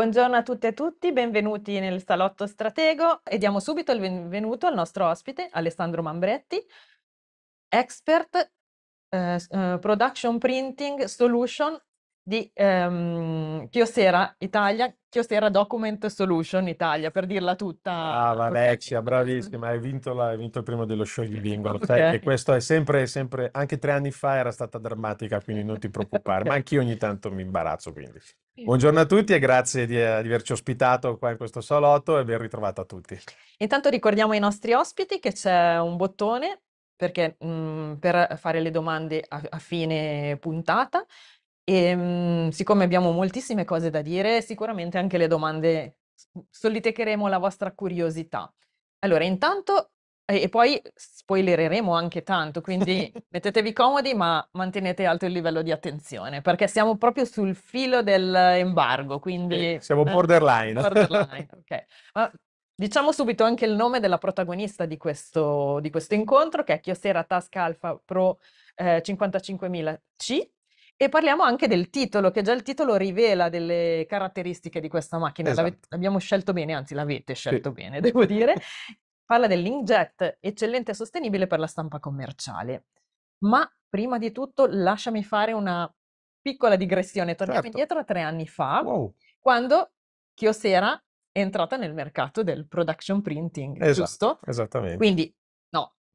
Buongiorno a tutte e a tutti, benvenuti nel Salotto Stratego e diamo subito il benvenuto al nostro ospite Alessandro Mambretti, expert eh, eh production printing solution di ehm, Chiosera Italia, Chiosera Document Solution Italia, per dirla tutta. Brava ah, Alexia, bravissima, hai vinto, la, hai vinto il primo dello scioglilingua, okay. sai che questo è sempre, sempre, anche tre anni fa era stata drammatica, quindi non ti preoccupare, ma anch'io ogni tanto mi imbarazzo, quindi. Buongiorno a tutti e grazie di, eh, di, averci ospitato qua in questo salotto e ben ritrovato a tutti. Intanto ricordiamo ai nostri ospiti che c'è un bottone perché, mh, mm, per fare le domande a, a fine puntata e, ehm, siccome abbiamo moltissime cose da dire, sicuramente anche le domande solleticheremo la vostra curiosità. Allora, intanto, e, poi spoilereremo anche tanto, quindi mettetevi comodi, ma mantenete alto il livello di attenzione, perché siamo proprio sul filo dell'embargo, quindi... Siamo eh, borderline. borderline okay. ma, Diciamo subito anche il nome della protagonista di questo, di questo incontro, che è Chiosera Task Alpha Pro eh, 55.000C, e parliamo anche del titolo, che già il titolo rivela delle caratteristiche di questa macchina. Esatto. L'abbiamo scelto bene, anzi l'avete scelto sì. bene, devo dire. Parla dell'Inkjet, eccellente e sostenibile per la stampa commerciale. Ma prima di tutto lasciami fare una piccola digressione. Torniamo certo. indietro a tre anni fa, wow. quando Chiosera è entrata nel mercato del production printing, esatto, giusto? Esattamente. Quindi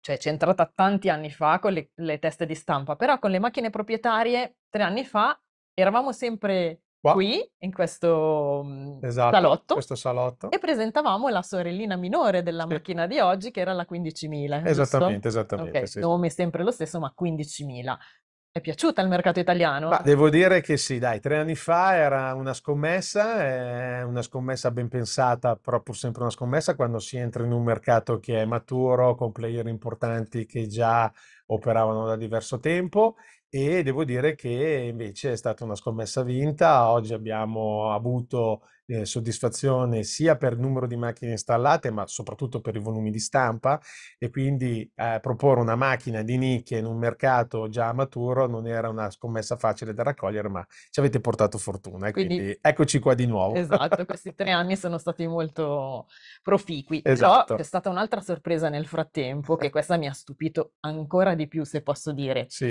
cioè c'è entrata tanti anni fa con le, le, teste di stampa, però con le macchine proprietarie tre anni fa eravamo sempre Qua. qui, in questo, mhmm, esatto, salotto, questo, salotto, e presentavamo la sorellina minore della sì. macchina di oggi, che era la 15.000. Esattamente, giusto? esattamente. Okay. Sì. Nome sempre lo stesso, ma 15.000 è piaciuta il mercato italiano? devo dire che sì, dai, tre anni fa era una scommessa, eh, una scommessa ben pensata, però pur sempre una scommessa quando si entra in un mercato che è maturo, con player importanti che già operavano da diverso tempo e devo dire che invece è stata una scommessa vinta, oggi abbiamo avuto eh, soddisfazione sia per il numero di macchine installate, ma soprattutto per i volumi di stampa e quindi eh, proporre una macchina di nicchia in un mercato già maturo non era una scommessa facile da raccogliere, ma ci avete portato fortuna. Quindi, quindi eccoci qua di nuovo. Esatto, questi tre anni sono stati molto proficui. Esatto. Però c'è stata un'altra sorpresa nel frattempo, che questa mi ha stupito ancora di più, se posso dire. Sì.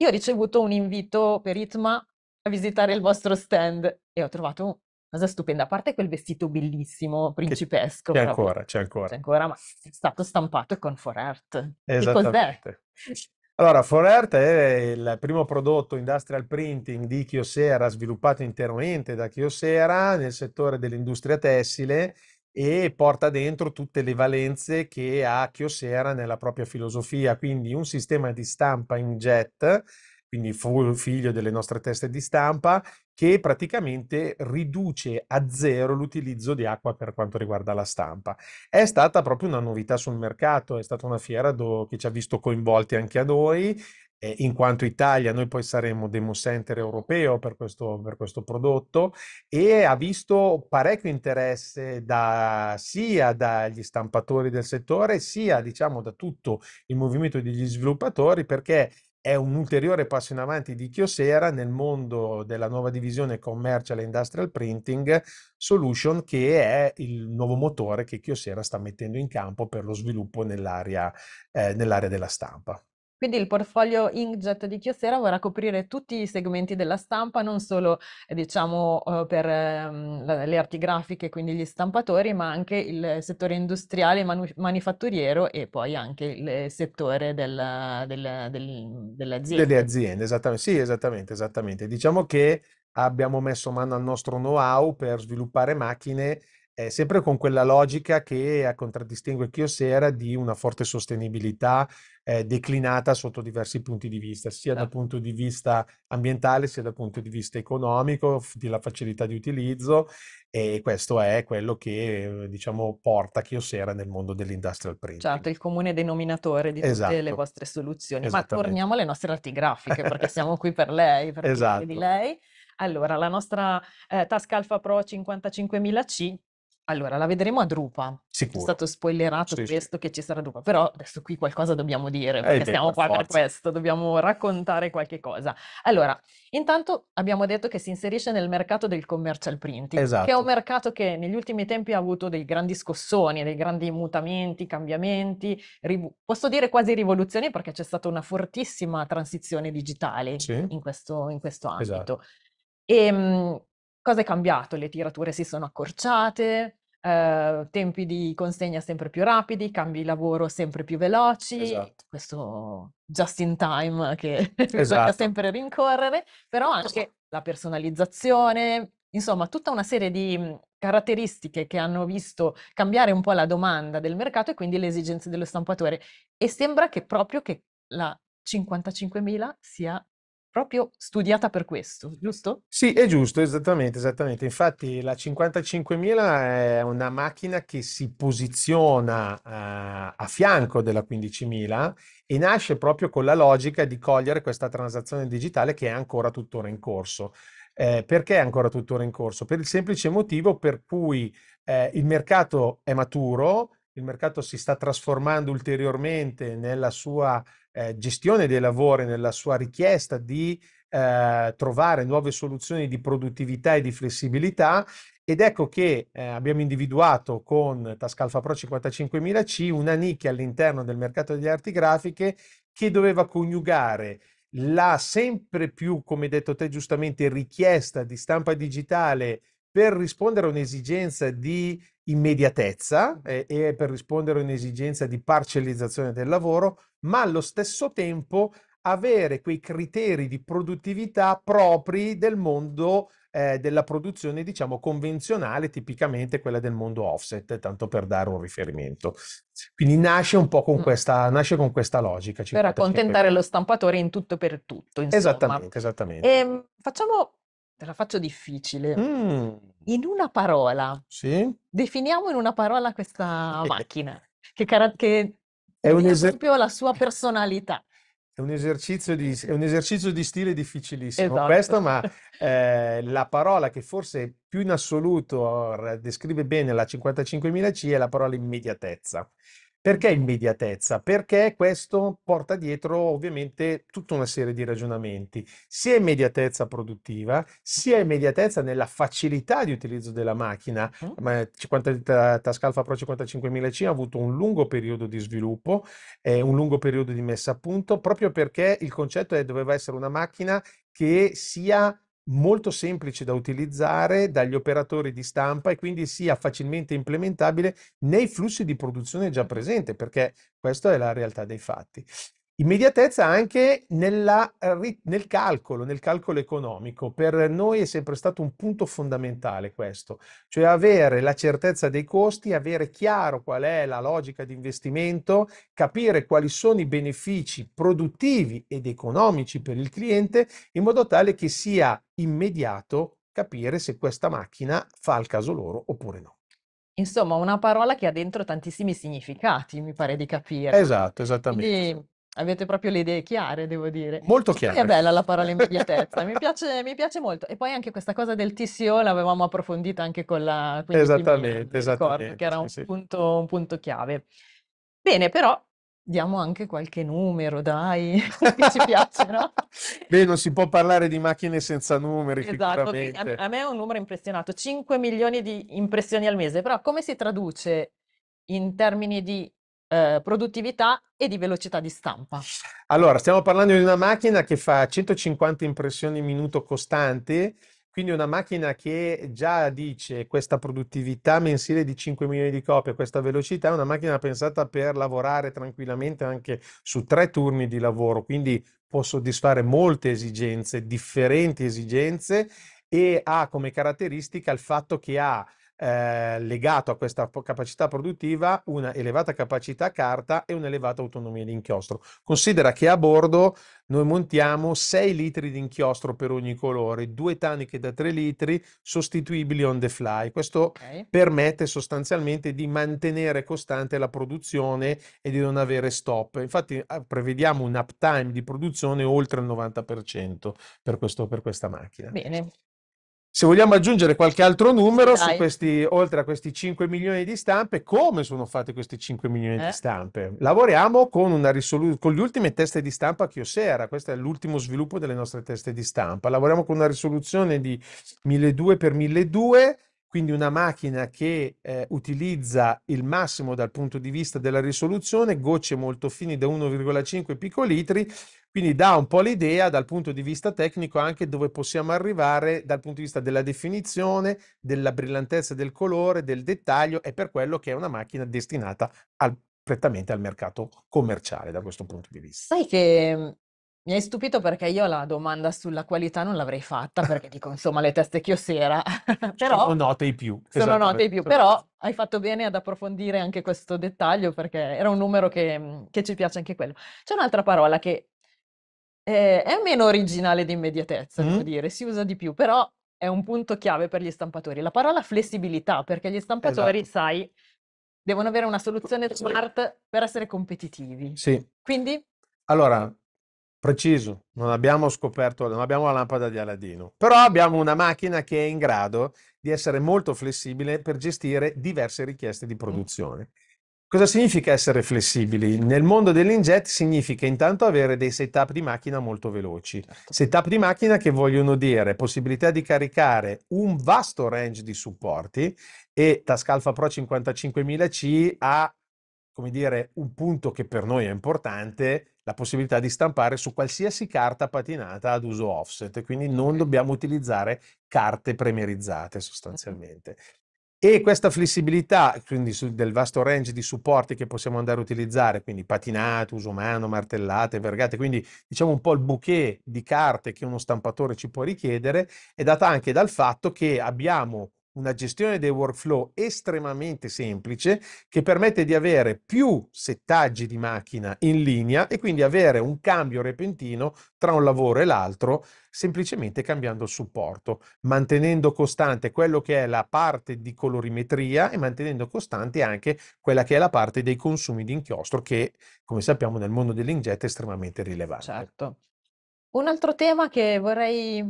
Io ho ricevuto un invito per ITMA a visitare il vostro stand e ho trovato cosa stupenda, a parte quel vestito bellissimo, principesco. C'è ancora, c'è ancora. C'è ancora, ma è stato stampato con Forert. Esattamente. Che cos'è? Allora, Forert è il primo prodotto industrial printing di Chiosera, sviluppato interamente da Chiosera nel settore dell'industria tessile e porta dentro tutte le valenze che ha Chiosera nella propria filosofia, quindi un sistema di stampa in jet quindi figlio delle nostre teste di stampa, che praticamente riduce a zero l'utilizzo di acqua per quanto riguarda la stampa. È stata proprio una novità sul mercato, è stata una fiera do, che ci ha visto coinvolti anche a noi, eh, in quanto Italia noi poi saremo demo center europeo per questo, per questo prodotto e ha visto parecchio interesse da, sia dagli stampatori del settore sia diciamo da tutto il movimento degli sviluppatori perché è un ulteriore passo in avanti di Chiosera nel mondo della nuova divisione commercial industrial printing solution che è il nuovo motore che Chiosera sta mettendo in campo per lo sviluppo nell'area, eh, nell'area della stampa. Quindi il portfolio Inkjet di Chiosera vorrà coprire tutti i segmenti della stampa, non solo eh, diciamo, eh, per ehm, le arti grafiche, quindi gli stampatori, ma anche il settore industriale, manu- manifatturiero e poi anche il settore della, della, del, delle aziende. Delle aziende, esattamente. Sì, esattamente, esattamente. Diciamo che abbiamo messo mano al nostro know-how per sviluppare macchine eh, sempre con quella logica che contraddistingue Chiosera di una forte sostenibilità, eh, declinata sotto diversi punti di vista, sia dal punto di vista ambientale, sia dal punto di vista economico, della facilità di utilizzo e questo è quello che eh, diciamo porta Chiosera nel mondo dell'industrial printing. Certo, il comune denominatore di tutte le esatto. vostre soluzioni. Ma torniamo alle nostre arti grafiche perché siamo qui per lei, per esatto. di lei. Allora, la nostra eh, Alpha Pro 55.000C allora, la vedremo a Drupa. Sicuro. È stato spoilerato sì, questo sì. che ci sarà Drupa, però adesso qui qualcosa dobbiamo dire, eh, perché eh, siamo qua forza. per questo, dobbiamo raccontare qualche cosa. Allora, intanto abbiamo detto che si inserisce nel mercato del commercial printing, esatto. che è un esatto. mercato che negli ultimi tempi ha avuto dei grandi scossoni, dei grandi mutamenti, cambiamenti, riv- posso dire quasi rivoluzioni perché c'è stata una fortissima transizione digitale sì. in, questo, in, questo, esatto. ambito. Esatto. Ehm, e, Cosa è cambiato? Le tirature si sono accorciate, eh, tempi di consegna sempre più rapidi, cambi lavoro sempre più veloci, esatto. questo just in time che esatto. bisogna sempre rincorrere, però anche la personalizzazione, insomma tutta una serie di mhmm, caratteristiche che hanno visto cambiare un po' la domanda del mercato e quindi le esigenze dello stampatore e sembra che proprio che la 55.000 sia proprio studiata per questo, giusto? Sì, è giusto, esattamente, esattamente. Infatti la 55.000 è una macchina che si posiziona eh, a fianco della 15.000 e nasce proprio con la logica di cogliere questa transazione digitale che è ancora tuttora in corso. Eh, perché è ancora tuttora in corso? Per il semplice motivo per cui eh, il mercato è maturo, il mercato si sta trasformando ulteriormente nella sua eh, gestione dei lavori, nella sua richiesta di eh, trovare nuove soluzioni di produttività e di flessibilità ed ecco che eh, abbiamo individuato con Tascalfa Pro 55.000C una nicchia all'interno del mercato delle arti grafiche che doveva coniugare la sempre più, come detto te giustamente, richiesta di stampa digitale per rispondere a un'esigenza di immediatezza eh, e per rispondere a un'esigenza di parcellizzazione del lavoro, ma allo stesso tempo avere quei criteri di produttività propri del mondo eh, della produzione, diciamo, convenzionale, tipicamente quella del mondo offset, tanto per dare un riferimento. Quindi nasce un po' con mm. questa, con questa logica. Per accontentare lo stampatore in tutto e per tutto. Insomma. Esattamente, esattamente. E, ehm, facciamo Te la faccio difficile. Mm. In una parola, Sì? definiamo in una parola questa macchina, che, cara- che È un, eser- proprio la sua personalità. è un esercizio di, è un esercizio di stile difficilissimo Esatto. questo, ma eh, la parola che forse più in assoluto eh, descrive bene la 55.000 C è la parola immediatezza. Perché immediatezza? Perché questo porta dietro ovviamente tutta una serie di ragionamenti, sia immediatezza produttiva, sia immediatezza nella facilità di utilizzo della macchina. Mm. 50, Tascalfa Pro 55.000C ha avuto un lungo periodo di sviluppo, eh, un lungo periodo di messa a punto, proprio perché il concetto è, doveva essere una macchina che sia molto semplice da utilizzare dagli operatori di stampa e quindi sia facilmente implementabile nei flussi di produzione già presente, perché questa è la realtà dei fatti. Immediatezza anche nella, eh, nel calcolo, nel calcolo economico. Per noi è sempre stato un punto fondamentale questo, cioè avere la certezza dei costi, avere chiaro qual è la logica di investimento, capire quali sono i benefici produttivi ed economici per il cliente, in modo tale che sia immediato capire se questa macchina fa il caso loro oppure no. Insomma, una parola che ha dentro tantissimi significati, mi pare di capire. Esatto, esattamente. Quindi Avete proprio le idee chiare, devo dire. Molto chiare. è bella la parola immediatezza, mi piace, mi piace molto. E poi anche questa cosa del TCO l'avevamo approfondita anche con la... Esattamente, mi Ricordo, che era un, sì, punto, un punto chiave. Bene, però diamo anche qualche numero, dai, che ci piace, no? Beh, non si può parlare di macchine senza numeri, esatto, a me è un numero impressionato, 5 milioni di impressioni al mese, però come si traduce in termini di eh, produttività e di velocità di stampa. Allora, stiamo parlando di una macchina che fa 150 impressioni al minuto costanti, quindi una macchina che già dice questa produttività mensile di 5 milioni di copie, questa velocità, è una macchina pensata per lavorare tranquillamente anche su tre turni di lavoro, quindi può soddisfare molte esigenze, differenti esigenze e ha come caratteristica il fatto che ha eh, legato a questa capacità produttiva una elevata capacità carta e un'elevata autonomia di inchiostro. Considera che a bordo noi montiamo 6 litri di inchiostro per ogni colore, due taniche da 3 litri sostituibili on the fly. Questo okay. permette sostanzialmente di mantenere costante la produzione e di non avere stop. Infatti eh, prevediamo un uptime di produzione oltre il 90% per, questo, per questa macchina. Bene, se vogliamo aggiungere qualche altro numero questi, oltre a questi 5 milioni di stampe, come sono fatte queste 5 milioni eh? di stampe? Lavoriamo con, risolu- con, le ultime teste di stampa Chiosera, questo è l'ultimo sviluppo delle nostre teste di stampa. Lavoriamo con una risoluzione di 1200x1200, quindi una macchina che eh, utilizza il massimo dal punto di vista della risoluzione, gocce molto fini da 1,5 picolitri quindi dà un po' l'idea dal punto di vista tecnico anche dove possiamo arrivare dal punto di vista della definizione, della brillantezza del colore, del dettaglio e per quello che è una macchina destinata al, prettamente al mercato commerciale da questo punto di vista. Sai che mm, mi hai stupito perché io la domanda sulla qualità non l'avrei fatta perché dico insomma le teste chiosera, però... Sono note i più. Sono esatto, note i più, però hai fatto bene ad approfondire anche questo dettaglio perché era un numero che, mm, che ci piace anche quello. C'è un'altra parola che eh, è meno originale di immediatezza, devo Mm. dire, si usa di più, però è un punto chiave per gli stampatori. La parola flessibilità, perché gli stampatori, Esatto. sai, devono avere una soluzione smart per essere competitivi. Sì. Quindi, Allora, preciso, non abbiamo scoperto, non abbiamo la lampada di Aladino, però abbiamo una macchina che è in grado di essere molto flessibile per gestire diverse richieste di produzione. Cosa significa essere flessibili? Nel mondo dell'injet significa intanto avere dei setup di macchina molto veloci. Certo. Setup di macchina che vogliono dire possibilità di caricare un vasto range di supporti e Tascalfa Pro 55.000C ha, come dire, un punto che per noi è importante, la possibilità di stampare su qualsiasi carta patinata ad uso offset, quindi non dobbiamo utilizzare carte premerizzate sostanzialmente. E questa flessibilità, quindi del vasto range di supporti che possiamo andare a utilizzare, quindi patinato, uso mano, martellate, vergate, quindi diciamo un po' il bouquet di carte che uno stampatore ci può richiedere, è data anche dal fatto che abbiamo una gestione dei workflow estremamente semplice che permette di avere più settaggi di macchina in linea e quindi avere un cambio repentino tra un lavoro e l'altro semplicemente cambiando il supporto, mantenendo costante quello che è la parte di colorimetria e mantenendo costante anche quella che è la parte dei consumi di inchiostro che come sappiamo nel mondo dell'ingetto è estremamente rilevante. Certo. Un altro tema che vorrei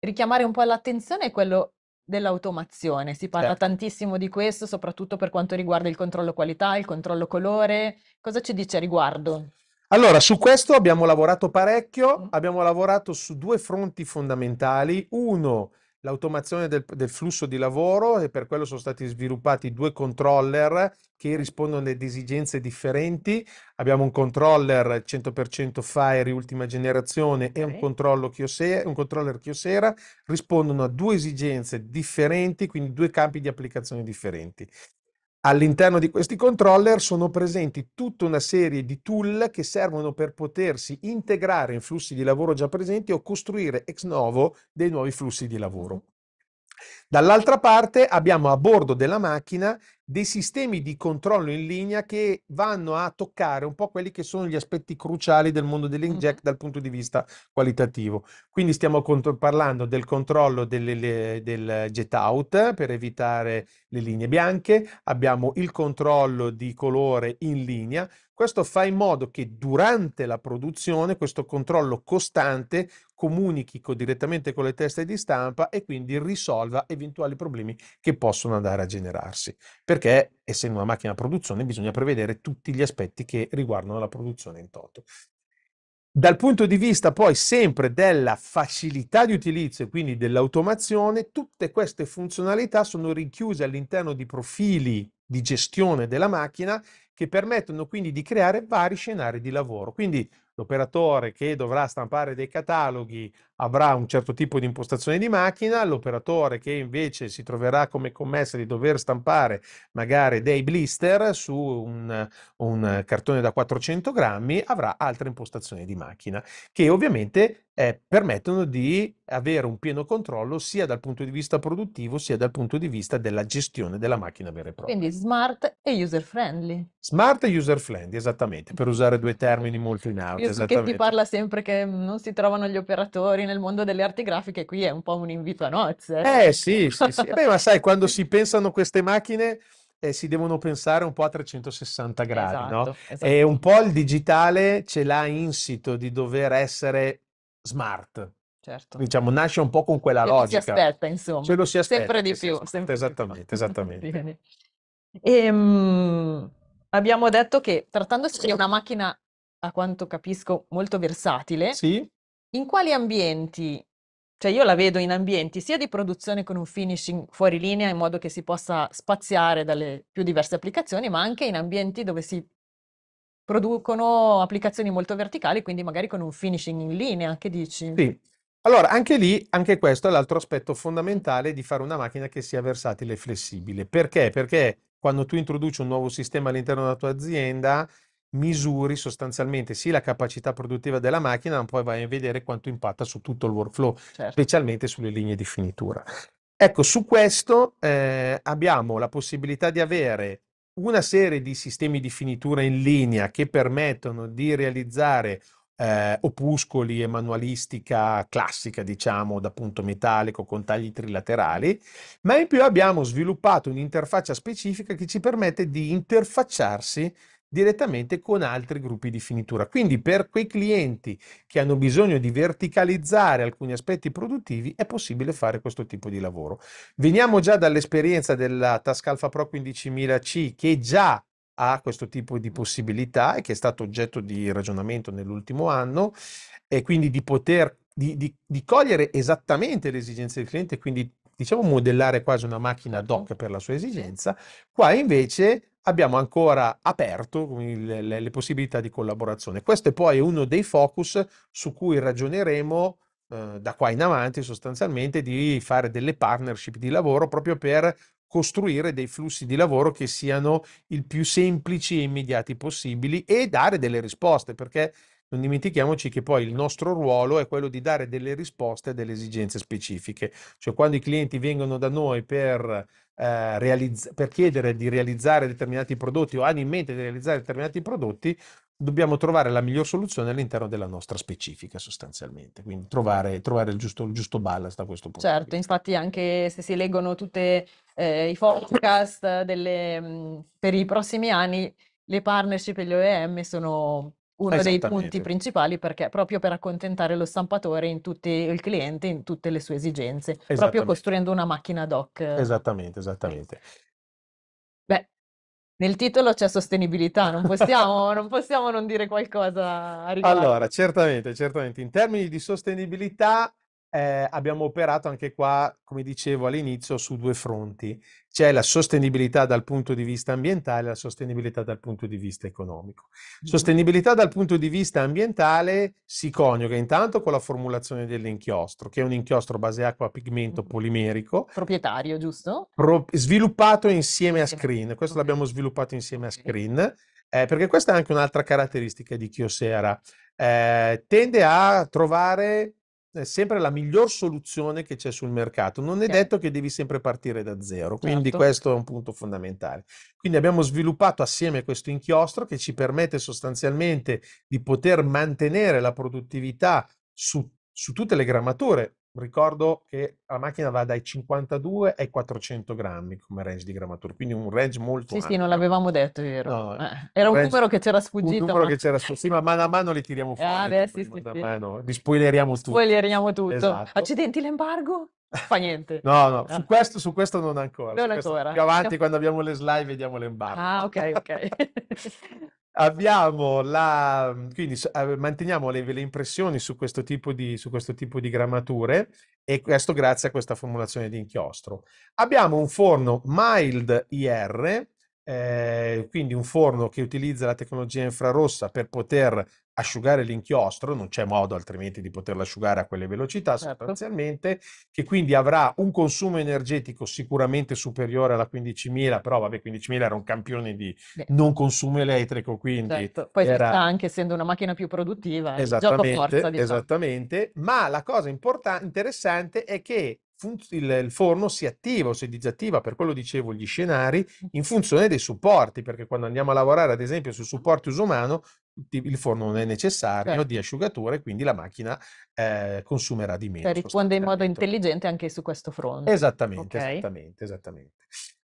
richiamare un po' l'attenzione è quello dell'automazione. Si parla certo. tantissimo di questo, soprattutto per quanto riguarda il controllo qualità, il controllo colore. Cosa ci dice a riguardo? Allora, su questo abbiamo lavorato parecchio, mm. abbiamo lavorato su due fronti fondamentali. Uno l'automazione del, del, flusso di lavoro e per quello sono stati sviluppati due controller che rispondono ad esigenze differenti. Abbiamo un controller 100% Fire ultima generazione okay. e un, controllo Kyocera, un controller Kyocera, rispondono a due esigenze differenti, quindi due campi di applicazione differenti. All'interno di questi controller sono presenti tutta una serie di tool che servono per potersi integrare in flussi di lavoro già presenti o costruire ex novo dei nuovi flussi di lavoro. Dall'altra parte abbiamo a bordo della macchina dei sistemi di controllo in linea che vanno a toccare un po' quelli che sono gli aspetti cruciali del mondo dell'inject dal punto di vista qualitativo. Quindi stiamo contro- parlando del controllo delle, le, del jet out per evitare le linee bianche, abbiamo il controllo di colore in linea, questo fa in modo che durante la produzione questo controllo costante comunichi direttamente con le teste di stampa e quindi risolva eventuali problemi che possono andare a generarsi. Perché essendo una macchina a produzione bisogna prevedere tutti gli aspetti che riguardano la produzione in toto. Dal punto di vista poi sempre della facilità di utilizzo e quindi dell'automazione, tutte queste funzionalità sono rinchiuse all'interno di profili di gestione della macchina che permettono quindi di creare vari scenari di lavoro. Quindi l'operatore che dovrà stampare dei cataloghi avrà un certo tipo di impostazione di macchina, l'operatore che invece si troverà come commessa di dover stampare magari dei blister su un, un cartone da 400 grammi avrà altre impostazioni di macchina che ovviamente eh, permettono di avere un pieno controllo sia dal punto di vista produttivo sia dal punto di vista della gestione della macchina vera e propria. Quindi smart e user friendly. Smart e user friendly, esattamente, per usare due termini molto in alto. Io che ti parla sempre che mm, non si trovano gli operatori nel mondo delle arti grafiche, qui è un po' un invito a nozze. Eh sì, sì, sì. Beh, ma sai, quando si pensano queste macchine... Eh, si devono pensare un po' a 360 gradi, esatto, no? esatto. E un po' il digitale ce l'ha insito di dover essere smart. Certo. Diciamo, nasce un po' con quella Ce logica. Ce lo si aspetta, insomma. Ce lo si aspetta. Sempre di più. Sempre esattamente, più. esattamente. E, ehm, abbiamo detto che trattandosi di una macchina, a quanto capisco, molto versatile, sì. in quali ambienti cioè io la vedo in ambienti sia di produzione con un finishing fuori linea in modo che si possa spaziare dalle più diverse applicazioni, ma anche in ambienti dove si producono applicazioni molto verticali, quindi magari con un finishing in linea, che dici? Sì. Allora, anche lì, anche questo è l'altro aspetto fondamentale di fare una macchina che sia versatile e flessibile. Perché? Perché quando tu introduci un nuovo sistema all'interno della tua azienda, misuri sostanzialmente sì la capacità produttiva della macchina, ma poi vai a vedere quanto impatta su tutto il workflow, certo. specialmente sulle linee di finitura. Ecco, su questo eh, abbiamo la possibilità di avere una serie di sistemi di finitura in linea che permettono di realizzare eh, opuscoli e manualistica classica, diciamo, da punto metallico con tagli trilaterali, ma in più abbiamo sviluppato un'interfaccia specifica che ci permette di interfacciarsi direttamente con altri gruppi di finitura. Quindi per quei clienti che hanno bisogno di verticalizzare alcuni aspetti produttivi è possibile fare questo tipo di lavoro. Veniamo già dall'esperienza della Tascalfa Pro 15000C che già ha questo tipo di possibilità e che è stato oggetto di ragionamento nell'ultimo anno e quindi di poter di, di, di cogliere esattamente le esigenze del cliente, quindi diciamo modellare quasi una macchina ad hoc certo. per la sua esigenza. Qua invece abbiamo ancora aperto le, le, le, possibilità di collaborazione. Questo è poi uno dei focus su cui ragioneremo eh, da qua in avanti sostanzialmente di fare delle partnership di lavoro proprio per costruire dei flussi di lavoro che siano il più semplici e immediati possibili e dare delle risposte perché non dimentichiamoci che poi il nostro ruolo è quello di dare delle risposte a delle esigenze specifiche, cioè quando i clienti vengono da noi per, eh, realizz- per chiedere di realizzare determinati prodotti o hanno in mente di realizzare determinati prodotti, dobbiamo trovare la miglior soluzione all'interno della nostra specifica sostanzialmente, quindi trovare, trovare il, giusto, il, giusto, balance da questo punto. Certo, infatti anche se si leggono tutti eh, i forecast delle, mm, per i prossimi anni, le partnership e gli OEM sono uno dei punti principali perché proprio per accontentare lo stampatore in tutti il cliente in tutte le sue esigenze, proprio costruendo una macchina doc Esattamente, esattamente. Beh, nel titolo c'è sostenibilità, non possiamo, non, possiamo non dire qualcosa a riguardo. Allora, certamente, certamente. In termini di sostenibilità, eh, abbiamo operato anche qua, come dicevo all'inizio, su due fronti. C'è la sostenibilità dal punto di vista ambientale e la sostenibilità dal punto di vista economico. Sostenibilità dal punto di vista ambientale si coniuga intanto con la formulazione dell'inchiostro, che è un inchiostro base acqua pigmento polimerico. Proprietario, giusto? Pro- sviluppato insieme a Screen. Questo l'abbiamo sviluppato insieme a Screen, eh, perché questa è anche un'altra caratteristica di Chiosera. Eh, tende a trovare è sempre la miglior soluzione che c'è sul mercato. Non è okay. detto che devi sempre partire da zero, quindi certo. questo è un punto fondamentale. Quindi abbiamo sviluppato assieme questo inchiostro che ci permette sostanzialmente di poter mantenere la produttività su, su tutte le grammature ricordo che la macchina va dai 52 ai 400 grammi come range di grammatura, quindi un range molto Sì, ampio. sì, non l'avevamo detto, vero. No, eh, era un range, numero che c'era sfuggito. Un numero ma... che c'era sfuggito, sì, ma mano a mano li tiriamo ah, fuori. Ah, beh, sì, sì, sì. Mano. Li spoileriamo tutto. Spoileriamo tutto. Esatto. Accidenti l'embargo? Fa niente. No, no, ah. su questo, su questo non ancora. Non ancora. più avanti, quando abbiamo le slide, vediamo l'embargo. Ah, ok, ok. Abbiamo la, quindi eh, manteniamo le, le impressioni su questo, di, su questo, tipo di, grammature e questo grazie a questa formulazione di inchiostro. Abbiamo un forno mild IR eh, quindi un forno che utilizza la tecnologia infrarossa per poter asciugare l'inchiostro, non c'è modo altrimenti di poterlo asciugare a quelle velocità certo. sostanzialmente, che quindi avrà un consumo energetico sicuramente superiore alla 15.000, però vabbè 15.000 era un campione di non consumo elettrico, quindi... Certo. Poi era... anche essendo una macchina più produttiva, esattamente, forza, diciamo. esattamente, ma la cosa importan- interessante è che il, il, forno si attiva o si disattiva, per quello dicevo gli scenari, in funzione dei supporti, perché quando andiamo a lavorare ad esempio su supporti uso umano, il forno non è necessario certo. di asciugatura e quindi la macchina eh, consumerà di cioè, meno. Cioè, risponde in modo intelligente anche su questo fronte. Esattamente, okay. esattamente, esattamente.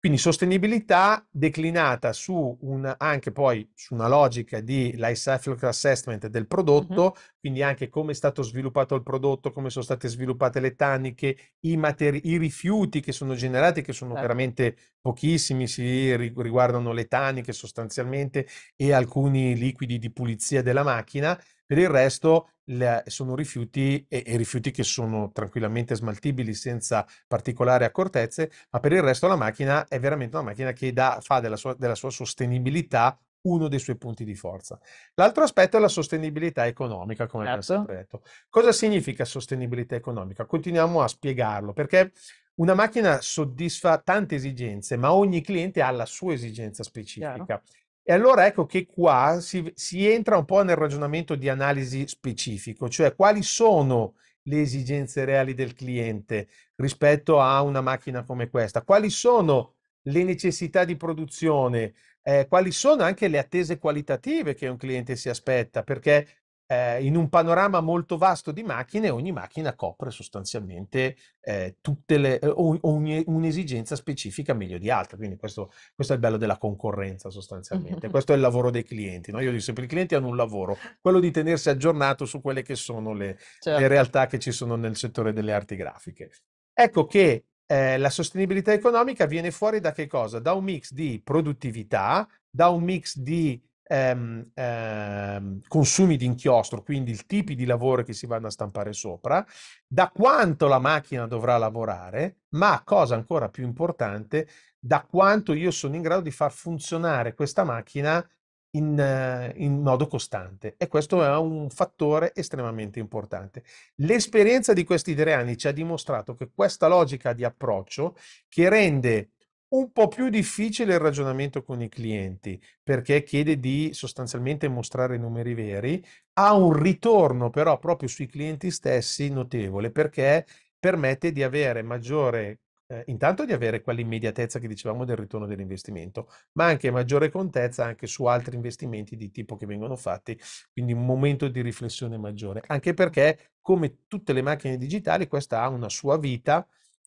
Quindi sostenibilità declinata su un, anche poi su una logica di life cycle assessment del prodotto, uh-huh. quindi anche come è stato sviluppato il prodotto, come sono state sviluppate le tanniche, i, materi- i rifiuti che sono generati, che sono certo. veramente pochissimi, si riguardano le tanniche sostanzialmente e alcuni liquidi di pulizia della macchina, per il resto le, sono rifiuti e, e, rifiuti che sono tranquillamente smaltibili senza particolari accortezze, ma per il resto la macchina è veramente una macchina che dà, fa della sua, della sua sostenibilità uno dei suoi punti di forza. L'altro aspetto è la sostenibilità economica, come certo. abbiamo sempre detto. Cosa significa sostenibilità economica? Continuiamo a spiegarlo perché una macchina soddisfa tante esigenze, ma ogni cliente ha la sua esigenza specifica. Chiaro. E allora ecco che qua si, si, entra un po' nel ragionamento di analisi specifico, cioè quali sono le esigenze reali del cliente rispetto a una macchina come questa, quali sono le necessità di produzione, eh, quali sono anche le attese qualitative che un cliente si aspetta, perché eh, in un panorama molto vasto di macchine, ogni macchina copre sostanzialmente eh, tutte le, eh, ogni, un'esigenza specifica meglio di altre. Quindi questo, questo, è il bello della concorrenza sostanzialmente. questo è il lavoro dei clienti. No? Io dico sempre, i clienti hanno un lavoro, quello di tenersi aggiornato su quelle che sono le, certo. le realtà che ci sono nel settore delle arti grafiche. Ecco che eh, la sostenibilità economica viene fuori da che cosa? Da un mix di produttività, da un mix di ehm, ehm, consumi di inchiostro, quindi il tipo di lavoro che si vanno a stampare sopra, da quanto la macchina dovrà lavorare, ma cosa ancora più importante, da quanto io sono in grado di far funzionare questa macchina in, eh, in, modo costante e questo è un fattore estremamente importante. L'esperienza di questi tre anni ci ha dimostrato che questa logica di approccio che rende un po' più difficile il ragionamento con i clienti perché chiede di sostanzialmente mostrare numeri veri, ha un ritorno però proprio sui clienti stessi notevole perché permette di avere maggiore eh, intanto di avere quell'immediatezza che dicevamo del ritorno dell'investimento, ma anche maggiore contezza anche su altri investimenti di tipo che vengono fatti, quindi un momento di riflessione maggiore, anche perché come tutte le macchine digitali questa ha una sua vita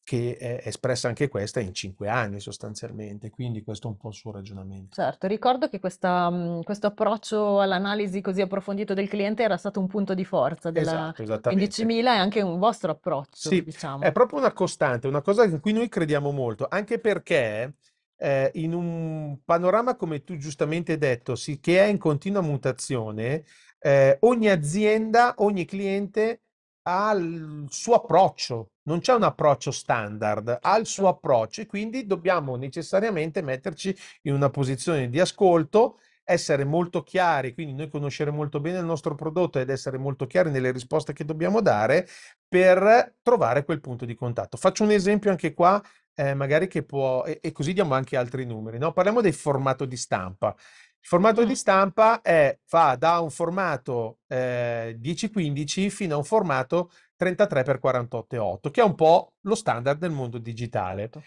che è espressa anche questa in cinque anni sostanzialmente, quindi questo è un po' il suo ragionamento. Certo, ricordo che questa, mhmm, questo approccio all'analisi così approfondito del cliente era stato un punto di forza della esatto, 15.000 e anche un vostro approccio, sì, diciamo. È proprio una costante, una cosa in cui noi crediamo molto, anche perché eh, in un panorama come tu giustamente hai detto, sì, che è in continua mutazione, eh, ogni azienda, ogni cliente ha il suo approccio non c'è un approccio standard, ha il suo approccio e quindi dobbiamo necessariamente metterci in una posizione di ascolto, essere molto chiari, quindi noi conoscere molto bene il nostro prodotto ed essere molto chiari nelle risposte che dobbiamo dare per trovare quel punto di contatto. Faccio un esempio anche qua, eh, magari che può, e, e, così diamo anche altri numeri, no? parliamo del formato di stampa. Il formato di mm. stampa è, va da un formato eh, 10-15 fino a un formato 33x48,8, che è un po' lo standard del mondo digitale. Certo.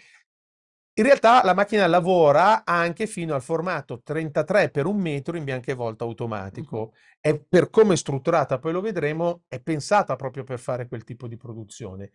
In realtà la macchina lavora anche fino al formato 33 per un metro in bianco e volta automatico. È per come è strutturata, poi lo vedremo, è pensata proprio per fare quel tipo di produzione.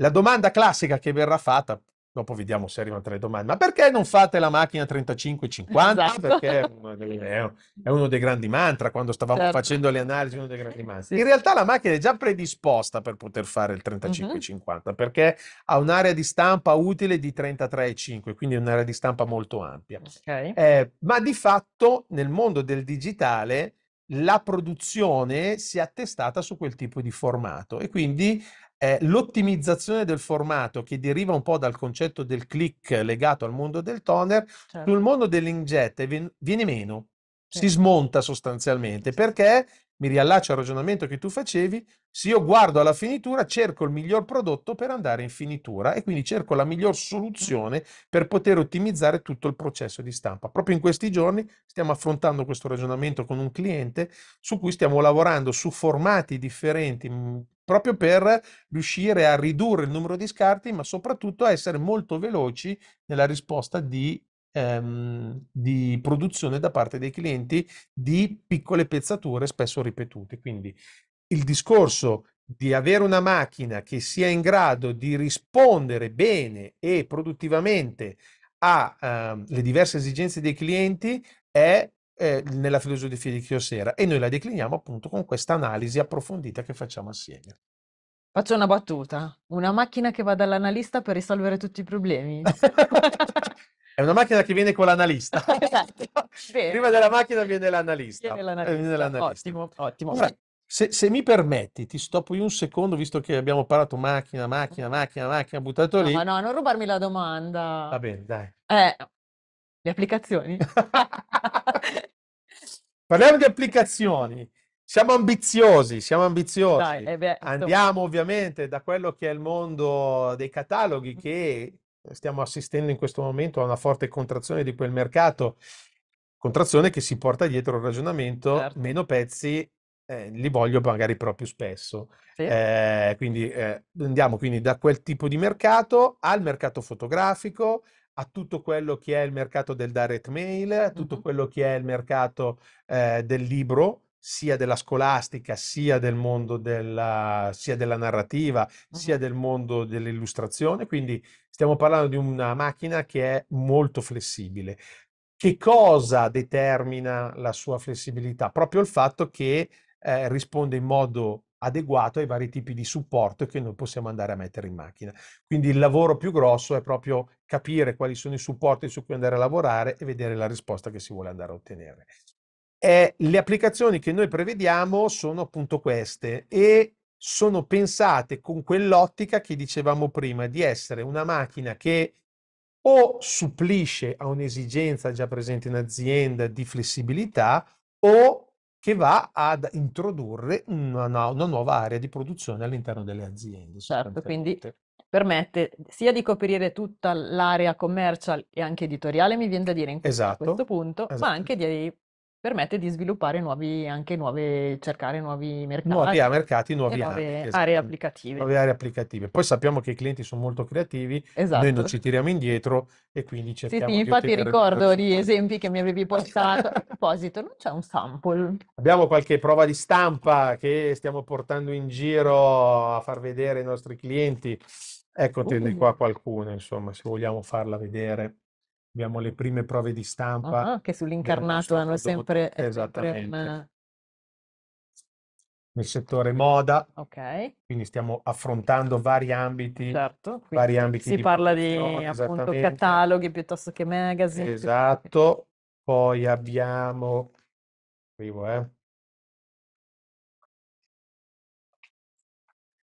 La domanda classica che verrà fatta, Dopo vediamo se arrivano tra le domande. Ma perché non fate la macchina 35-50? Esatto. Perché è uno dei grandi mantra quando stavamo certo. facendo le analisi, uno dei grandi mantra. In realtà la macchina è già predisposta per poter fare il 3550 uh-huh. perché ha un'area di stampa utile di 33,5, quindi un'area di stampa molto ampia. Okay. Eh, ma di fatto nel mondo del digitale la produzione si è attestata su quel tipo di formato e quindi eh, l'ottimizzazione del formato che deriva un po' dal concetto del click legato al mondo del toner, certo. sul mondo dell'injet viene meno, sì. si smonta sostanzialmente perché mi riallaccio al ragionamento che tu facevi, se io guardo alla finitura cerco il miglior prodotto per andare in finitura e quindi cerco la miglior soluzione per poter ottimizzare tutto il processo di stampa. Proprio in questi giorni stiamo affrontando questo ragionamento con un cliente su cui stiamo lavorando su formati differenti mm, proprio per riuscire a ridurre il numero di scarti ma soprattutto a essere molto veloci nella risposta di ehm, di produzione da parte dei clienti di piccole pezzature spesso ripetute. Quindi il discorso di avere una macchina che sia in grado di rispondere bene e produttivamente alle ehm, eh, diverse esigenze dei clienti è eh, nella filosofia di Chiosera e noi la decliniamo appunto con questa analisi approfondita che facciamo assieme. Faccio una battuta, una macchina che va dall'analista per risolvere tutti i problemi. È una macchina che viene con l'analista. esatto. Prima della macchina viene l'analista. Viene eh, l'analista. Viene l'analista. Ottimo, ottimo. Ora, se, se, mi permetti, ti stoppo io un secondo, visto che abbiamo parlato macchina, macchina, macchina, macchina, buttato lì. No, no, non rubarmi la domanda. Va bene, dai. Eh, le applicazioni. Parliamo di applicazioni. Siamo ambiziosi, siamo ambiziosi. Dai, eh beh, Andiamo ovviamente da quello che è il mondo dei cataloghi mm. che stiamo assistendo in questo momento a una forte contrazione di quel mercato, contrazione che si porta dietro il ragionamento, certo. meno pezzi eh, li voglio magari proprio spesso. Sì. Eh, quindi eh, andiamo quindi da quel tipo di mercato al mercato fotografico, a tutto quello che è il mercato del direct mail, a tutto mm-hmm. quello che è il mercato eh, del libro, sia della scolastica, sia del mondo della, sia della narrativa, uh-huh. sia del mondo dell'illustrazione. Quindi stiamo parlando di una macchina che è molto flessibile. Che cosa determina la sua flessibilità? Proprio il fatto che eh, risponde in modo adeguato ai vari tipi di supporto che noi possiamo andare a mettere in macchina. Quindi il lavoro più grosso è proprio capire quali sono i supporti su cui andare a lavorare e vedere la risposta che si vuole andare a ottenere. Eh, le applicazioni che noi prevediamo sono appunto queste e sono pensate con quell'ottica che dicevamo prima di essere una macchina che o supplisce a un'esigenza già presente in azienda di flessibilità o che va ad introdurre una, una nuova area di produzione all'interno delle aziende. Certo, quindi permette sia di coprire tutta l'area commercial e anche editoriale, mi viene da dire in questo, esatto, questo punto, esatto. ma anche di permette di sviluppare nuovi, anche nuove, cercare nuovi mercati. Nuovi mercati, nuovi nuove aree, esatto. aree applicative. Nuove aree applicative. Poi sappiamo che i clienti sono molto creativi, noi non esatto. ci tiriamo indietro e quindi cerchiamo sì, sì, infatti di ottenere... ricordo di esempi che mi avevi portato. A proposito, non c'è un sample? Abbiamo qualche prova di stampa che stiamo portando in giro a far vedere ai nostri clienti. Ecco, uh. qua qualcuna, insomma, se vogliamo farla vedere abbiamo le prime prove di stampa. Oh, che sull'incarnato hanno eh, sempre... Esattamente. Sempre una... Nel settore moda, Ok. quindi stiamo affrontando vari ambiti. Certo, vari ambiti si di parla di appunto cataloghi piuttosto che magazine. Esatto, che... poi abbiamo... Arrivo, eh.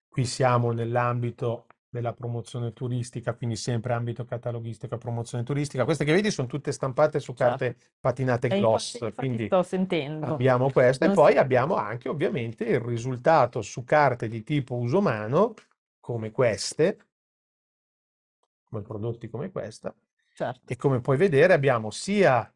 Qui siamo nell'ambito della promozione turistica, quindi sempre ambito catalogistico, promozione turistica. Queste che vedi sono tutte stampate su certo. carte certo. patinate gloss. Infatti, infatti quindi sto sentendo. Abbiamo questo non e poi sento. abbiamo anche ovviamente il risultato su carte di tipo uso umano, come queste, come prodotti come questa. Certo. E come puoi vedere abbiamo sia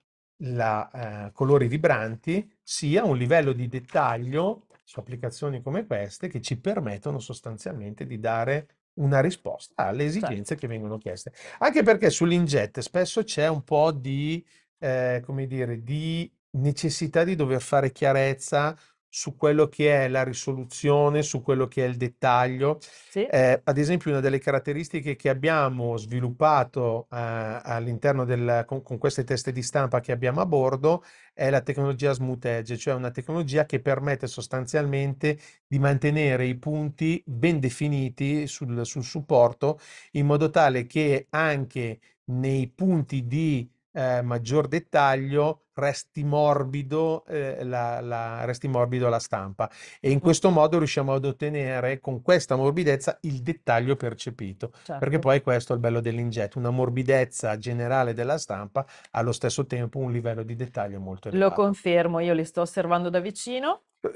la, eh, colori vibranti, sia un livello di dettaglio su applicazioni come queste che ci permettono sostanzialmente di dare una risposta alle certo. esigenze certo. che vengono chieste. Anche perché sull'ingette spesso c'è un po' di, eh, come dire, di necessità di dover fare chiarezza su quello che è la risoluzione, su quello che è il dettaglio. Sì. Eh, ad esempio, una delle caratteristiche che abbiamo sviluppato eh, all'interno del, con, con, queste teste di stampa che abbiamo a bordo è la tecnologia Smooth Edge, cioè una tecnologia che permette sostanzialmente di mantenere i punti ben definiti sul, sul supporto in modo tale che anche nei punti di eh, maggior dettaglio resti morbido, eh, la, la, resti morbido la stampa e in questo modo riusciamo ad ottenere con questa morbidezza il dettaglio percepito, certo. perché poi questo è il bello dell'ingetto, una morbidezza generale della stampa, allo stesso tempo un livello di dettaglio molto elevato. Lo confermo, io li sto osservando da vicino.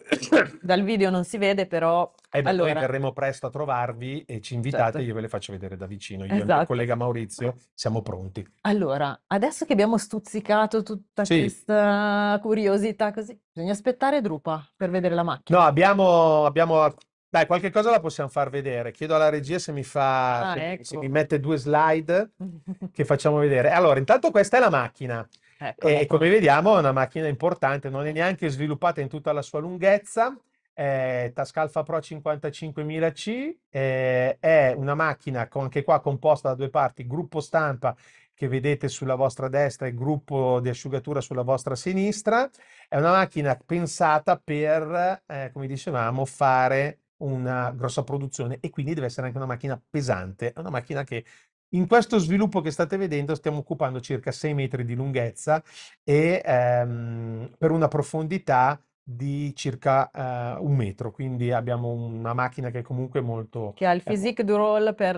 Dal video non si vede, però. Eh beh, allora... Poi verremo presto a trovarvi e ci invitate, certo. io ve le faccio vedere da vicino. Io esatto. e il mio esatto. collega Maurizio siamo pronti. Allora, adesso che abbiamo stuzzicato tutta sì, questa eh, curiosità così. Bisogna aspettare Drupa per vedere la macchina. No, abbiamo, abbiamo... Dai, qualche cosa la possiamo far vedere. Chiedo alla regia se mi fa ah, ecco. se mi ecco. mette due slide che facciamo vedere. Allora, intanto questa è la macchina. Ecco, e ecco. come vediamo è una macchina importante, non è neanche sviluppata in tutta la sua lunghezza. È Tascalfa Pro 55.000C, eh, è una macchina con, anche qua composta da due parti, gruppo stampa che vedete sulla vostra destra, il gruppo di asciugatura sulla vostra sinistra. È una macchina pensata per, eh, come dicevamo, fare una grossa produzione e quindi deve essere anche una macchina pesante. È una macchina che in questo sviluppo che state vedendo stiamo occupando circa 6 metri di lunghezza e ehm, per una profondità di circa eh, un metro, quindi abbiamo una macchina che è comunque molto... Che ha il physique eh, du roll per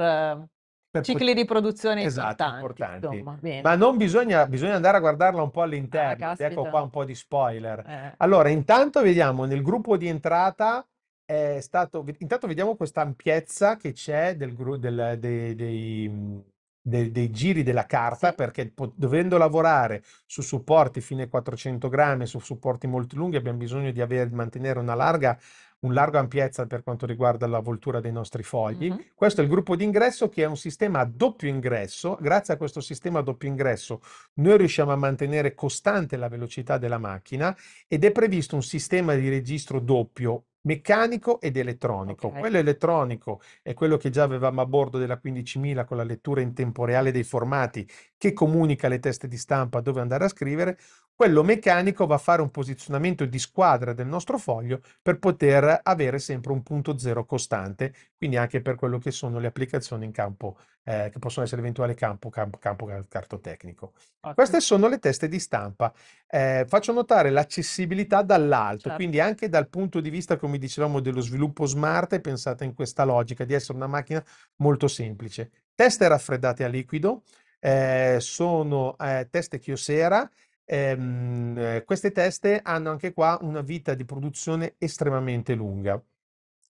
cicli di produzione esatto, importanti, importanti. ma non bisogna, bisogna, andare a guardarla un po' all'interno ah, ecco qua un po' di spoiler eh. allora intanto vediamo nel gruppo di entrata è stato intanto vediamo questa ampiezza che c'è del, del, dei, dei, mhmm, dei, dei, giri della carta sì. perché dovendo lavorare su supporti fino a 400 grammi su supporti molto lunghi abbiamo bisogno di avere, mantenere una larga un largo ampiezza per quanto riguarda la voltura dei nostri fogli. Mm-hmm. Questo è il gruppo d'ingresso che è un sistema a doppio ingresso. Grazie a questo sistema a doppio ingresso noi riusciamo a mantenere costante la velocità della macchina ed è previsto un sistema di registro doppio meccanico ed elettronico. Okay. Quello elettronico è quello che già avevamo a bordo della 15.000 con la lettura in tempo reale dei formati che comunica le teste di stampa dove andare a scrivere quello meccanico va a fare un posizionamento di squadra del nostro foglio per poter avere sempre un punto zero costante, quindi anche per quello che sono le applicazioni in campo, eh, che possono essere eventuali campo, campo, campo cartotecnico. Okay. Queste sono le teste di stampa. Eh, faccio notare l'accessibilità dall'alto, certo. quindi anche dal punto di vista, come dicevamo, dello sviluppo smart, pensate in questa logica di essere una macchina molto semplice. Teste raffreddate a liquido, eh, sono eh, teste chiosera, ehm, queste teste hanno anche qua una vita di produzione estremamente lunga.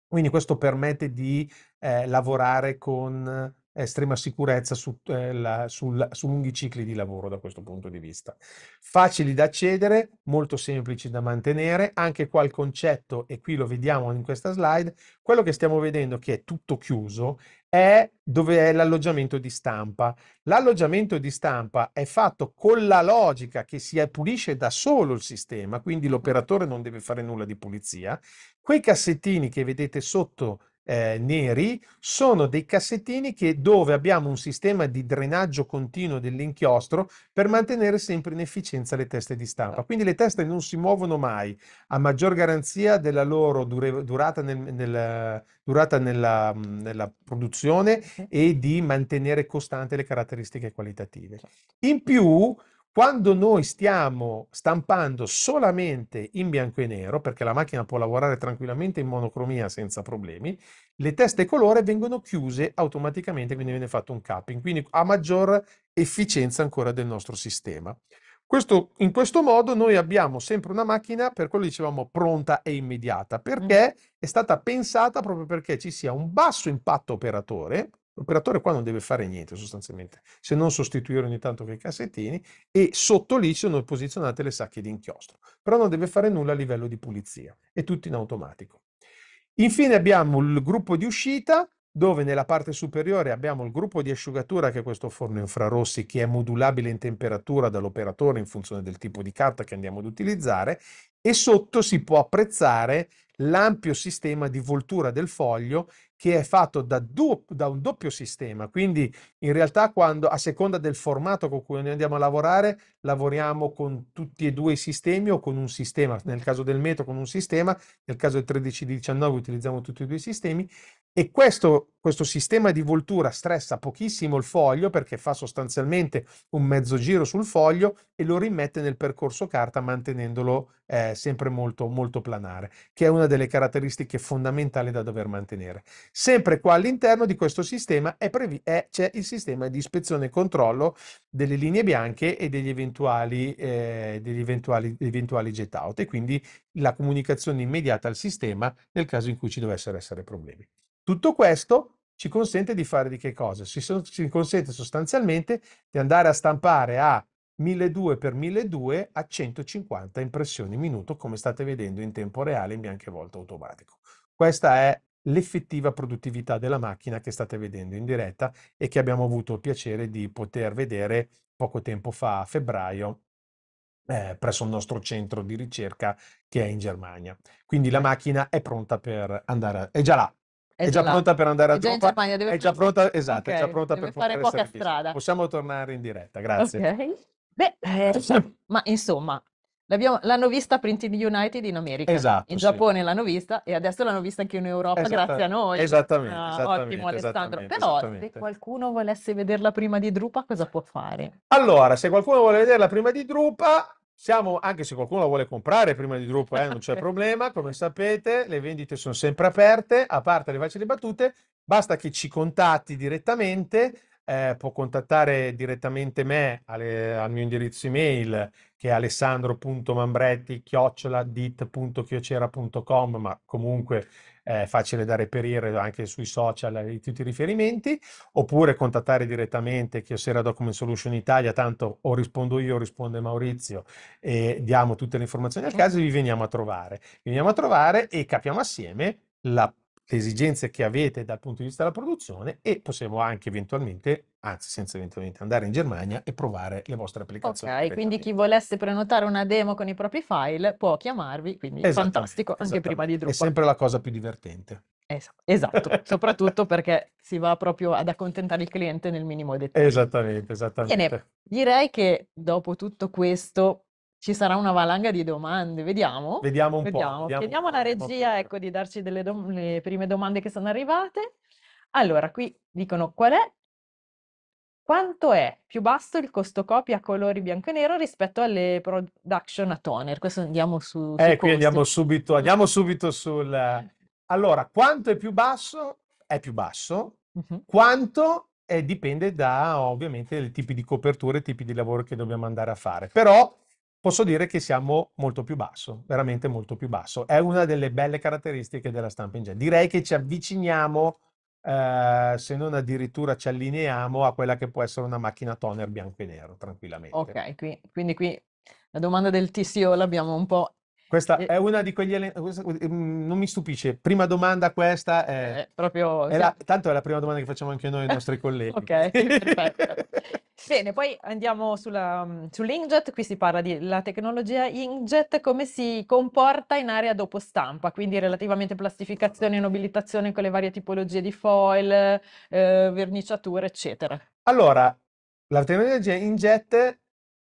Quindi questo permette di eh, lavorare con estrema sicurezza su, eh, la, sul, su lunghi cicli di lavoro da questo punto di vista. Facili da accedere, molto semplici da mantenere, anche qua il concetto, e qui lo vediamo in questa slide, quello che stiamo vedendo che è tutto chiuso è dove è l'alloggiamento di stampa. L'alloggiamento di stampa è fatto con la logica che si pulisce da solo il sistema, quindi l'operatore non deve fare nulla di pulizia. Quei cassettini che vedete sotto eh, neri sono dei cassettini che, dove abbiamo un sistema di drenaggio continuo dell'inchiostro per mantenere sempre in efficienza le teste di stampa. Certo. Quindi le teste non si muovono mai, a maggior garanzia della loro dure, durata, nel, nel, durata nella, nella, produzione e di mantenere costante le caratteristiche qualitative. Certo. In più, quando noi stiamo stampando solamente in bianco e nero, perché la macchina può lavorare tranquillamente in monocromia senza problemi, le teste colore vengono chiuse automaticamente, quindi viene fatto un capping, quindi a maggior efficienza ancora del nostro sistema. Questo, in questo modo noi abbiamo sempre una macchina, per quello dicevamo, pronta e immediata, perché è stata pensata proprio perché ci sia un basso impatto operatore, L'operatore qua non deve fare niente sostanzialmente, se non sostituire ogni tanto quei cassettini e sotto lì sono posizionate le sacche di inchiostro, però non deve fare nulla a livello di pulizia, è tutto in automatico. Infine abbiamo il gruppo di uscita, dove nella parte superiore abbiamo il gruppo di asciugatura che è questo forno infrarossi che è modulabile in temperatura dall'operatore in funzione del tipo di carta che andiamo ad utilizzare e sotto si può apprezzare l'ampio sistema di voltura del foglio che è fatto da, du- da, un doppio sistema. Quindi in realtà quando a seconda del formato con cui noi andiamo a lavorare, lavoriamo con tutti e due i sistemi o con un sistema, nel caso del metro con un sistema, nel caso del 13-19 utilizziamo tutti e due i sistemi e questo, questo, sistema di voltura stressa pochissimo il foglio perché fa sostanzialmente un mezzo giro sul foglio e lo rimette nel percorso carta mantenendolo eh, sempre molto, molto planare, che è una delle caratteristiche fondamentali da dover mantenere. Sempre qua all'interno di questo sistema è previ- è, c'è il sistema di ispezione e controllo delle linee bianche e degli eventuali, eh, eventuali, eventuali get out e quindi la comunicazione immediata al sistema nel caso in cui ci dovessero essere problemi. Tutto questo ci consente di fare di che cosa? Ci, so, ci consente sostanzialmente di andare a stampare a 1200 x 1200 a 150 impressioni minuto, come state vedendo in tempo reale in bianco e volta automatico. Questa è l'effettiva produttività della macchina che state vedendo in diretta e che abbiamo avuto il piacere di poter vedere poco tempo fa, a febbraio, eh, presso il nostro centro di ricerca che è in Germania. Quindi la macchina è pronta per andare, a... è già là, è, è già, là. pronta per andare a Roma. Germania, è già pronta, esatto, okay. è già pronta deve per fare poca servizio. strada. Possiamo tornare in diretta, grazie. Okay. Beh, eh, ma insomma, l'hanno vista Printing United in America, esatto, in Giappone sì. l'hanno vista e adesso l'hanno vista anche in Europa grazie a noi. Esattamente, ah, esattamente ottimo Alessandro. Esattamente, Però esattamente. se qualcuno volesse vederla prima di Drupa cosa può fare? Allora, se qualcuno vuole vederla prima di Drupa siamo, anche se qualcuno la vuole comprare prima di gruppo, eh, non c'è problema, come sapete, le vendite sono sempre aperte, a parte le facili battute, basta che ci contatti direttamente eh, può contattare direttamente me alle, al mio indirizzo email che è alessandro.mambretti chioccioladit.chiocera.com ma comunque eh, è facile da reperire anche sui social di tutti i riferimenti oppure contattare direttamente Chiosera Document Solution Italia tanto o rispondo io o risponde Maurizio e diamo tutte le informazioni al certo. caso e vi veniamo a trovare vi veniamo a trovare e capiamo assieme la le esigenze che avete dal punto di vista della produzione e possiamo anche eventualmente, anzi senza eventualmente andare in Germania e provare le vostre applicazioni. Ok, quindi chi volesse prenotare una demo con i propri file può chiamarvi, quindi esatto, fantastico, anche esatto. prima di Drupal. È sempre la cosa più divertente. Es- esatto, soprattutto perché si va proprio ad accontentare il cliente nel minimo dettaglio. Esattamente, esattamente. Bene, direi che dopo tutto questo ci sarà una valanga di domande, vediamo. Vediamo un vediamo. po'. Vediamo. Chiediamo alla regia ecco, di darci delle dom- le prime domande che sono arrivate. Allora, qui dicono qual è, quanto è più basso il costo copia colori bianco e nero rispetto alle production a toner? Questo andiamo su... su eh, qui andiamo subito, andiamo subito sul... Allora, quanto è più basso? È più basso. Uh-huh. Quanto è, eh, dipende da ovviamente i tipi di coperture, i tipi di lavoro che dobbiamo andare a fare. Però posso dire che siamo molto più basso, veramente molto più basso. È una delle belle caratteristiche della stampa in genere. Direi che ci avviciniamo, eh, se non addirittura ci allineiamo, a quella che può essere una macchina toner bianco e nero, tranquillamente. Ok, qui, quindi qui la domanda del TCO l'abbiamo un po'... Questa è una di quegli elementi, mm, non mi stupisce, prima domanda questa è... è eh, proprio... È la, tanto è la prima domanda che facciamo anche noi ai nostri colleghi. ok, perfetto. Bene, poi andiamo sulla, mm, sull'Inkjet, qui si parla della tecnologia Inkjet, come si comporta in area dopo stampa, quindi relativamente plastificazione e nobilitazione con le varie tipologie di foil, eh, verniciature, eccetera. Allora, la tecnologia Inkjet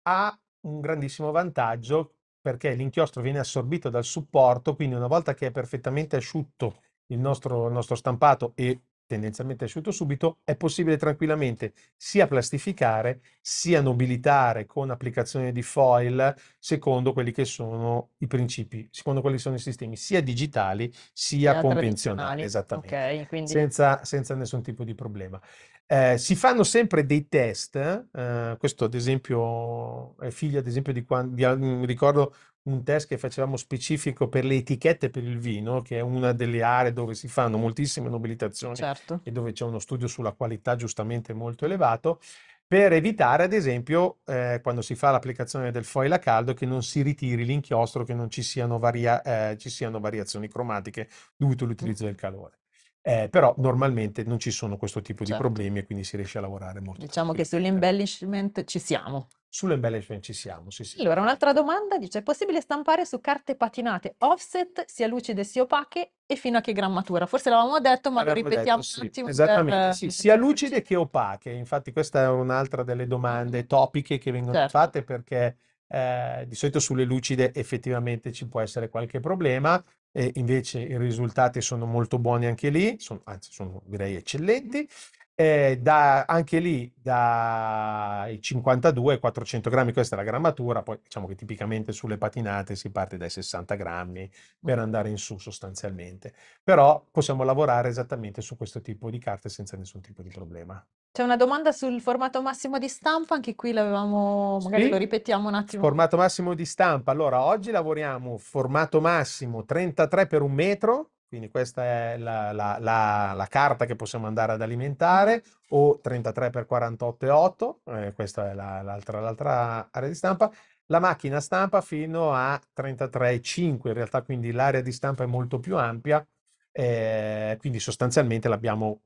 ha un grandissimo vantaggio perché l'inchiostro viene assorbito dal supporto, quindi una volta che è perfettamente asciutto il nostro, il nostro stampato e tendenzialmente asciutto subito, è possibile tranquillamente sia plastificare sia nobilitare con applicazione di foil secondo quelli che sono i principi, secondo quelli che sono i sistemi sia digitali sia, sia convenzionali, esattamente, okay, quindi... senza, senza, nessun tipo di problema. Eh, si fanno sempre dei test, eh, questo ad esempio è figlio ad esempio di quando, di, mm, ricordo un test che facevamo specifico per le etichette per il vino, che è una delle aree dove si fanno moltissime nobilitazioni certo. e dove c'è uno studio sulla qualità giustamente molto elevato, per evitare, ad esempio, eh, quando si fa l'applicazione del foil a caldo, che non si ritiri l'inchiostro, che non ci siano, varia- eh, ci siano variazioni cromatiche dovute all'utilizzo mm. del calore. Eh, però normalmente non ci sono questo tipo certo. di problemi e quindi si riesce a lavorare molto. Diciamo che sull'embellishment ci siamo. Sull'embellishment ci siamo, sì, sì. Allora, un'altra domanda dice, è possibile stampare su carte patinate offset, sia lucide sia opache, e fino a che grammatura? Forse l'avevamo detto, ma Avevamo lo ripetiamo detto, un attimo. Esattamente, per... sì, sia lucide che opache. Infatti questa è un'altra delle domande topiche che vengono certo. fatte perché eh, di solito sulle lucide effettivamente ci può essere qualche problema, e invece i risultati sono molto buoni anche lì, sono, anzi sono direi eccellenti eh, da, anche lì dai 52 400 grammi, questa è la grammatura, poi diciamo che tipicamente sulle patinate si parte dai 60 grammi per andare in su sostanzialmente, però possiamo lavorare esattamente su questo tipo di carte senza nessun tipo di problema. C'è una domanda sul formato massimo di stampa, anche qui l'avevamo, magari sì. lo ripetiamo un attimo. Formato massimo di stampa, allora oggi lavoriamo formato massimo 33 per un metro, quindi questa è la, la, la, la, carta che possiamo andare ad alimentare, o 33x48,8, eh, questa è l'altra, l'altra area di stampa, la macchina stampa fino a 33,5, in realtà quindi l'area di stampa è molto più ampia, eh, quindi sostanzialmente l'abbiamo,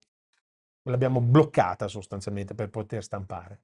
l'abbiamo bloccata sostanzialmente per poter stampare.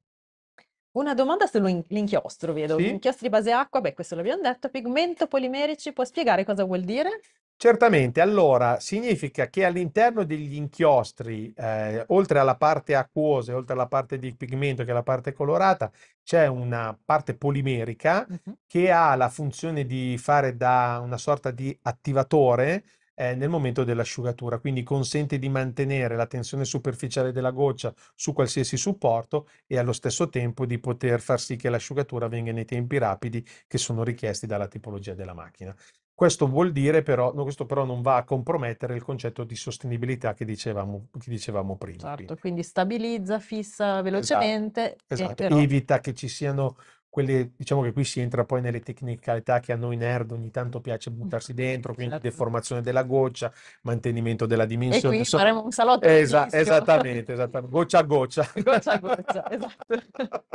Una domanda sull'inchiostro, vedo. Sì? Inchiostri base acqua, beh, questo l'abbiamo detto. Pigmento polimerici, puoi spiegare cosa vuol dire? Certamente, allora significa che all'interno degli inchiostri, eh, oltre alla parte acquosa e oltre alla parte di pigmento che è la parte colorata, c'è una parte polimerica uh-huh. che ha la funzione di fare da una sorta di attivatore eh, nel momento dell'asciugatura, quindi consente di mantenere la tensione superficiale della goccia su qualsiasi supporto e allo stesso tempo di poter far sì che l'asciugatura venga nei tempi rapidi che sono richiesti dalla tipologia della macchina. Questo vuol dire però, no, questo però non va a compromettere il concetto di sostenibilità che dicevamo, che dicevamo prima. Certo, quindi stabilizza, fissa velocemente. Esatto, esatto. Però... evita che ci siano quelle, diciamo che qui si entra poi nelle tecnicalità che a noi nerd ogni tanto piace buttarsi dentro, quindi certo. deformazione della goccia, mantenimento della dimensione. E qui so... faremo un salotto. Esa- esattamente, esattamente, goccia a goccia. Goccia a goccia, esatto.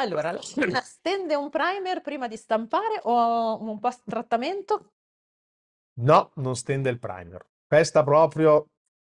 Allora, la spina stende un primer prima di stampare o un post trattamento? No, non stende il primer. Questa proprio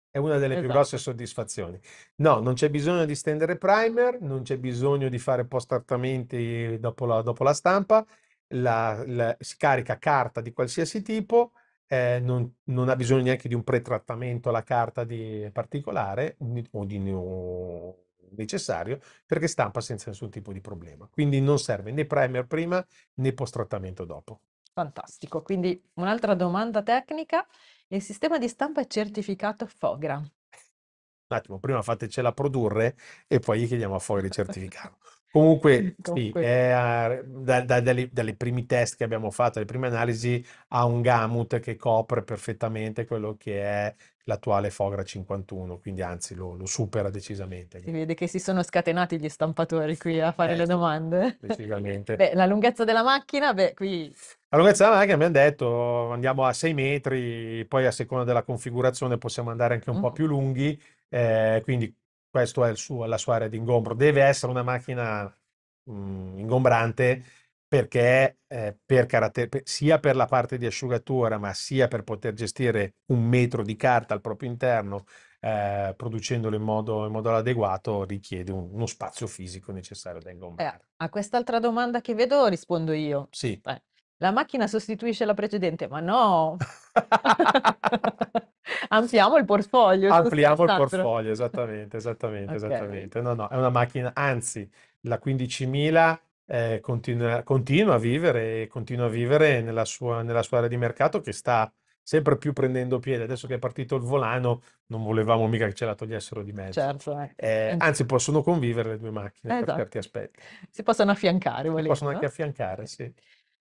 è una delle più grosse esatto. soddisfazioni. No, non c'è bisogno di stendere primer, non c'è bisogno di fare post trattamenti dopo la, dopo la stampa, la, la- si carica carta di qualsiasi tipo, eh, non, non ha bisogno neanche di un pretrattamento la carta di particolare o di, o necessario perché stampa senza nessun tipo di problema. Quindi non serve né primer prima né post trattamento dopo. Fantastico. Quindi un'altra domanda tecnica. Il sistema di stampa è certificato Fogra. Un attimo, prima fatecela produrre e poi gli chiediamo a Fogra di certificarlo. Comunque, sì, è, eh, da- da- dalle- dai primi test che abbiamo fatto, dalle prime analisi, ha un gamut che copre perfettamente quello che è l'attuale Fogra 51, quindi anzi lo, lo supera decisamente. Si vede che si sono scatenati gli stampatori qui a fare Eh, le domande. Decisamente. la lunghezza della macchina, beh, qui La lunghezza della macchina abbiamo detto andiamo a 6 metri, poi a seconda della configurazione possiamo andare anche un po' più lunghi, eh, quindi questa è il suo, la sua area di ingombro. Deve essere una macchina mh, mhmm, ingombrante perché eh, per caratter- sia per la parte di asciugatura, ma sia per poter gestire un metro di carta al proprio interno, eh, producendolo in modo, in modo, adeguato, richiede un, uno spazio fisico necessario da eh, ingombrare. Eh, a quest'altra domanda che vedo rispondo io. Sì. Beh, la macchina sostituisce la precedente, ma no! Ampliamo il portfoglio. Ampliamo il portfolio, esattamente, esattamente, okay. esattamente. No, no, è una macchina, anzi, la 15.000 eh, continua, continua, a vivere, continua a vivere nella sua, nella sua area di mercato che sta sempre più prendendo piede. Adesso che è partito il volano, non volevamo mica che ce la togliessero di mezzo. Certo, eh. Eh, anzi, possono convivere le due macchine esatto. per certi aspetti. Si possono affiancare, volendo. Si possono anche affiancare, sì.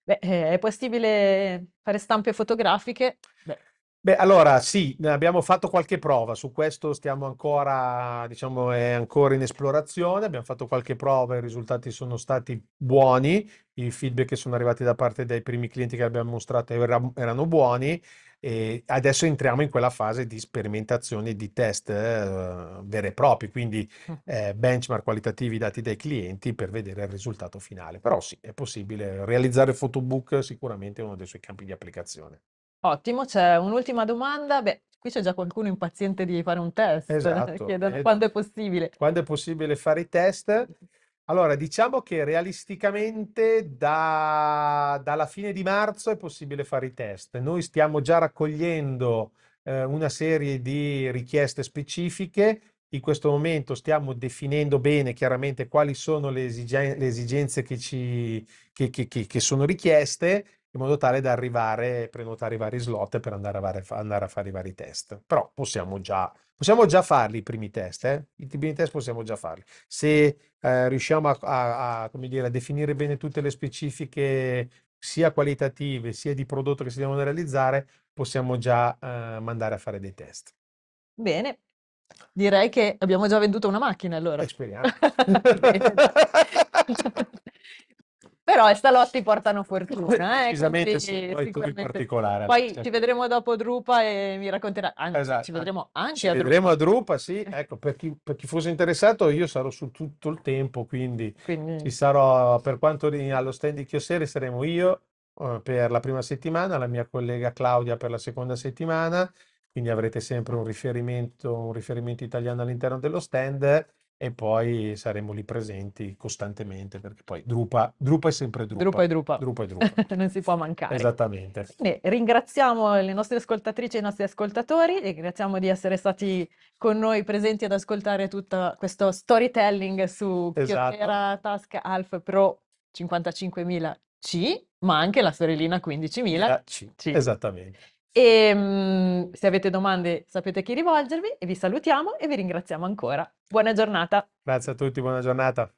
Beh, eh, è possibile fare stampe fotografiche? Beh, Beh, allora sì, ne abbiamo fatto qualche prova, su questo stiamo ancora, diciamo, è ancora in esplorazione, abbiamo fatto qualche prova, i risultati sono stati buoni, i feedback che sono arrivati da parte dei primi clienti che abbiamo mostrato erano buoni e adesso entriamo in quella fase di sperimentazione di test eh, veri e propri, quindi mm. eh, benchmark qualitativi dati dai clienti per vedere il risultato finale. Però sì, è possibile realizzare photobook sicuramente è uno dei suoi campi di applicazione. Ottimo, c'è un'ultima domanda. Beh, qui c'è già qualcuno impaziente di fare un test, esatto. chiede eh, quando è possibile. Quando è possibile fare i test? Allora, diciamo che realisticamente da- dalla fine di marzo è possibile fare i test. Noi stiamo già raccogliendo eh, una serie di richieste specifiche. In questo momento stiamo definendo bene chiaramente quali sono le, esigen- le esigenze che, ci, che, che, che, sono richieste, in modo tale da arrivare, prenotare i vari slot per andare a, fare, andare a fare i vari test. Però possiamo già Possiamo già farli i primi test, eh? i primi test possiamo già farli. Se eh, riusciamo a, a, a, dire, a, definire bene tutte le specifiche sia qualitative sia di prodotto che si devono realizzare, possiamo già eh, mandare a fare dei test. Bene, direi che abbiamo già venduto una macchina allora. speriamo. Però i stalotti portano fortuna. Eh, Decisamente quindi, sì, poi tu in particolare. Poi certo. ci vedremo dopo Drupa e mi racconterà. Anzi, esatto. ci vedremo anche ci a Drupa. vedremo a Drupa, sì. Ecco, per chi, per chi, fosse interessato io sarò su tutto il tempo, quindi, quindi... ci sarò per quanto allo stand di Chiosere saremo io eh, per la prima settimana, la mia collega Claudia per la seconda settimana, quindi avrete sempre un riferimento, un riferimento italiano all'interno dello stand e poi saremo lì presenti costantemente perché poi Drupa, Drupa è sempre Drupa. Drupa è Drupa. Drupa, è drupa. non si può mancare. Esattamente. Quindi ringraziamo le nostre ascoltatrici e i nostri ascoltatori, ringraziamo di essere stati con noi presenti ad ascoltare tutto questo storytelling su esatto. Chiottera Task Alf Pro 55.000C, ma anche la sorellina 15.000C. Esattamente. E ehm, se avete domande sapete a chi rivolgervi e vi salutiamo e vi ringraziamo ancora. Buona giornata. Grazie a tutti, buona giornata.